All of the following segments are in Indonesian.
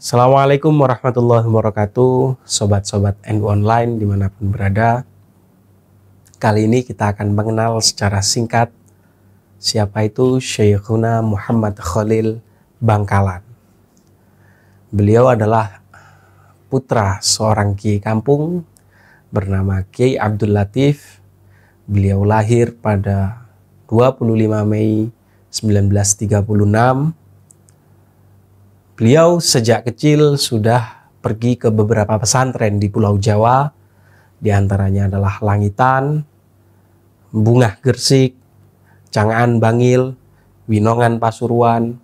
Assalamualaikum warahmatullahi wabarakatuh, sobat-sobat NU Online dimanapun berada. Kali ini kita akan mengenal secara singkat siapa itu Syekhuna Muhammad Khalil Bangkalan. Beliau adalah putra seorang Ki kampung bernama Ki Abdul Latif. Beliau lahir pada 25 Mei 1936 Beliau sejak kecil sudah pergi ke beberapa pesantren di Pulau Jawa, di antaranya adalah Langitan, Bunga Gersik, Cangaan Bangil, Winongan Pasuruan,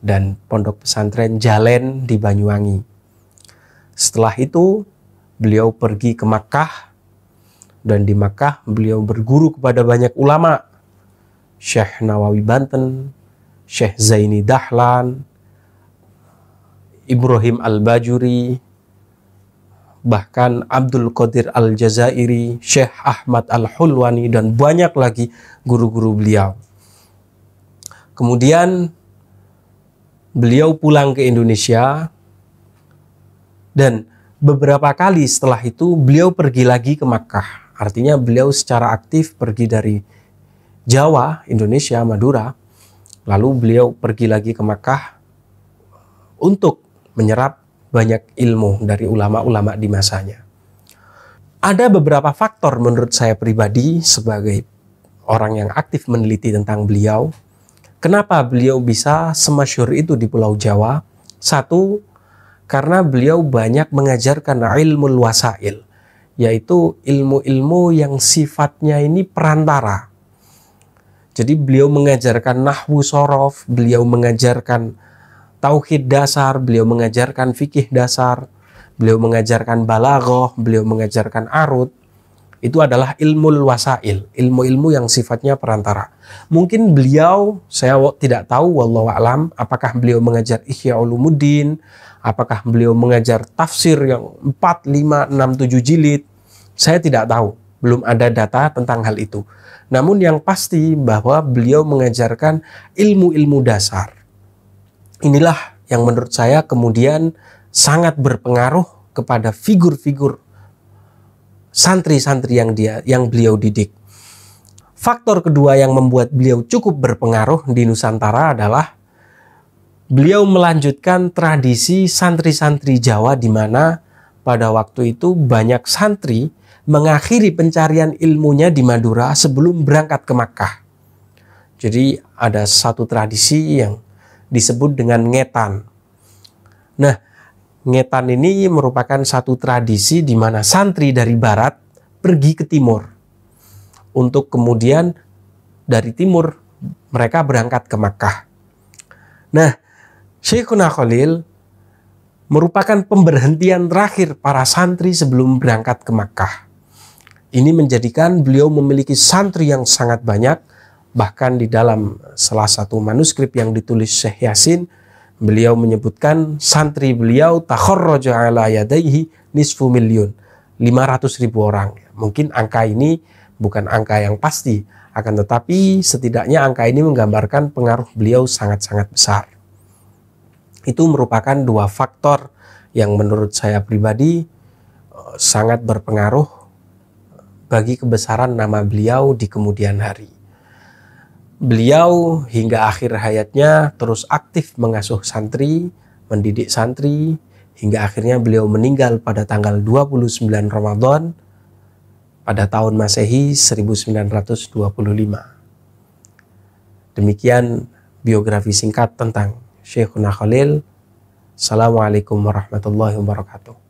dan Pondok Pesantren Jalen di Banyuwangi. Setelah itu, beliau pergi ke Makkah, dan di Makkah beliau berguru kepada banyak ulama, Syekh Nawawi Banten, Syekh Zaini Dahlan, Ibrahim Al-Bajuri, bahkan Abdul Qadir Al-Jazairi, Syekh Ahmad Al-Hulwani, dan banyak lagi guru-guru beliau. Kemudian beliau pulang ke Indonesia dan beberapa kali setelah itu beliau pergi lagi ke Makkah. Artinya beliau secara aktif pergi dari Jawa, Indonesia, Madura, lalu beliau pergi lagi ke Makkah untuk menyerap banyak ilmu dari ulama-ulama di masanya. Ada beberapa faktor menurut saya pribadi sebagai orang yang aktif meneliti tentang beliau. Kenapa beliau bisa semasyur itu di Pulau Jawa? Satu, karena beliau banyak mengajarkan ilmu wasail, yaitu ilmu-ilmu yang sifatnya ini perantara. Jadi beliau mengajarkan nahwu sorof, beliau mengajarkan tauhid dasar, beliau mengajarkan fikih dasar, beliau mengajarkan balaghah, beliau mengajarkan arut. Itu adalah ilmu wasail, ilmu-ilmu yang sifatnya perantara. Mungkin beliau, saya tidak tahu wallahu alam, apakah beliau mengajar Ihya Ulumuddin, apakah beliau mengajar tafsir yang 4, 5, 6, 7 jilid. Saya tidak tahu, belum ada data tentang hal itu. Namun yang pasti bahwa beliau mengajarkan ilmu-ilmu dasar inilah yang menurut saya kemudian sangat berpengaruh kepada figur-figur santri-santri yang dia yang beliau didik. Faktor kedua yang membuat beliau cukup berpengaruh di Nusantara adalah beliau melanjutkan tradisi santri-santri Jawa di mana pada waktu itu banyak santri mengakhiri pencarian ilmunya di Madura sebelum berangkat ke Makkah. Jadi ada satu tradisi yang disebut dengan ngetan. Nah, ngetan ini merupakan satu tradisi di mana santri dari barat pergi ke timur untuk kemudian dari timur mereka berangkat ke Makkah. Nah, Syekhuna Khalil merupakan pemberhentian terakhir para santri sebelum berangkat ke Makkah. Ini menjadikan beliau memiliki santri yang sangat banyak Bahkan di dalam salah satu manuskrip yang ditulis Syekh Yasin, beliau menyebutkan santri beliau takharraja ala yadaihi nisfu milyun, 500 ribu orang. Mungkin angka ini bukan angka yang pasti, akan tetapi setidaknya angka ini menggambarkan pengaruh beliau sangat-sangat besar. Itu merupakan dua faktor yang menurut saya pribadi eh, sangat berpengaruh bagi kebesaran nama beliau di kemudian hari beliau hingga akhir hayatnya terus aktif mengasuh santri, mendidik santri, hingga akhirnya beliau meninggal pada tanggal 29 Ramadan pada tahun Masehi 1925. Demikian biografi singkat tentang Syekhuna Khalil. Assalamualaikum warahmatullahi wabarakatuh.